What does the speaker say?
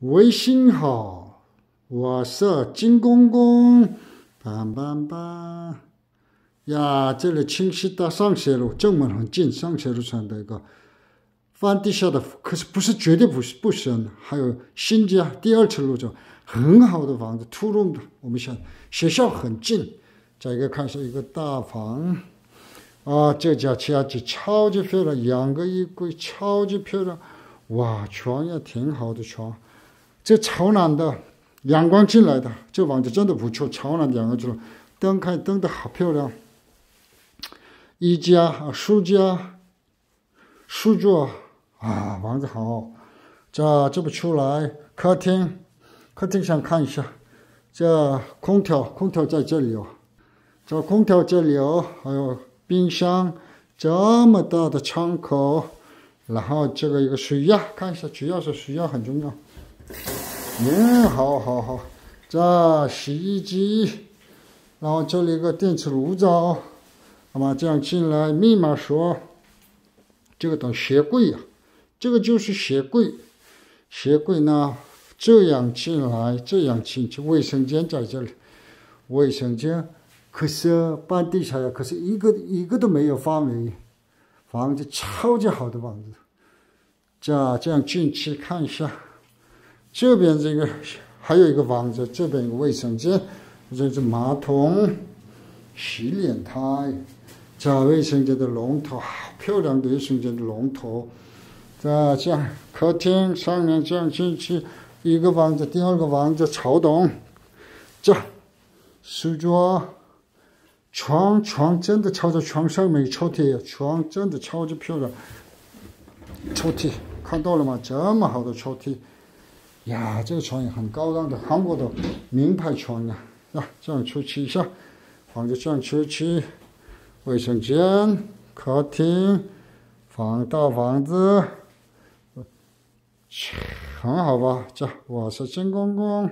微信好，我是金公公，棒棒棒！呀，这里清溪到上斜路正门很近，上斜路上的一个翻地下的，可是不是绝对不是不行。还有新街第二层路就很好的房子，突露的。我们想学校很近，再一个看是下一个大房，啊，这家家具超级漂亮，两个衣柜超级漂亮，哇，床也挺好的床。这朝南的阳光进来的，这房子真的不错。朝南两个字，灯开灯的好漂亮。衣架啊，书架，书桌啊，房子好。这这不出来，客厅，客厅想看一下。这空调，空调在这里哦。这空调这里哦，还有冰箱，这么大的窗口。然后这个一个水压，看一下，主要是水压很重要。嗯，好好好，这洗衣机，然后这里一个电磁炉灶，那么这样进来密码锁，这个等鞋柜呀，这个就是鞋柜，鞋柜呢这样进来这样进去，卫生间在这里，卫生间可是半地下呀，可是一个一个都没有发没，房子超级好的房子，样这样进去看一下。这边这个还有一个房子，这边一个卫生间，这是马桶、洗脸台，这卫生间的龙头好漂亮！的卫生间的龙头，这这样客厅上面这样进去，一个房子，第二个房子朝东，这书桌、床床真的超着床上面抽屉，床真的超级漂亮，抽屉看到了吗？这么好的抽屉。呀，这个床也很高档的，韩国的名牌床呀，啊，这样出去一下，房子这样出去，卫生间、客厅、防盗房子，很好吧？这我是金公公。